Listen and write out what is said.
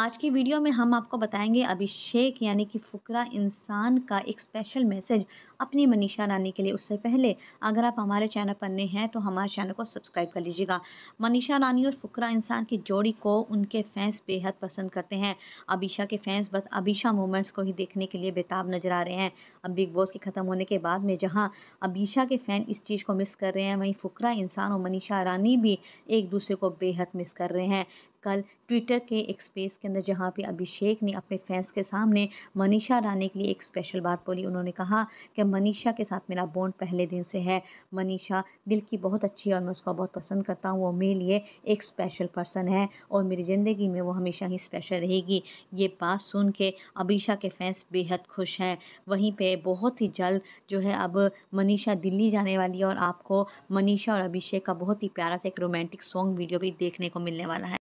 आज की वीडियो में हम आपको बताएंगे अभिषेक यानी कि फुकरा इंसान का एक स्पेशल मैसेज अपनी मनीषा रानी के लिए उससे पहले अगर आप हमारे चैनल पर नए हैं तो हमारे चैनल को सब्सक्राइब कर लीजिएगा मनीषा रानी और फुकरा इंसान की जोड़ी को उनके फैंस बेहद पसंद करते हैं अभिषा के फैंस बस अभिषा मोमेंट्स को ही देखने के लिए बेताब नजर आ रहे हैं अब बिग बॉस के ख़त्म होने के बाद में जहाँ अभिषा के फ़ैन इस चीज़ को मिस कर रहे हैं वहीं फुकरा इंसान और मनीषा रानी भी एक दूसरे को बेहद मिस कर रहे हैं कल ट्विटर के एक स्पेस के अंदर जहाँ पे अभिषेक ने अपने फैंस के सामने मनीषा रानी के लिए एक स्पेशल बात बोली उन्होंने कहा कि मनीषा के साथ मेरा बॉन्ड पहले दिन से है मनीषा दिल की बहुत अच्छी है और मैं उसको बहुत पसंद करता हूँ वो मेरे लिए एक स्पेशल पर्सन है और मेरी ज़िंदगी में वो हमेशा ही स्पेशल रहेगी ये बात सुन के अभिषा के फैंस बेहद खुश हैं वहीं पर बहुत ही जल्द जो है अब मनीषा दिल्ली जाने वाली है और आपको मनीषा और अभिषेक का बहुत ही प्यारा सा एक रोमांटिक सॉन्ग वीडियो भी देखने को मिलने वाला है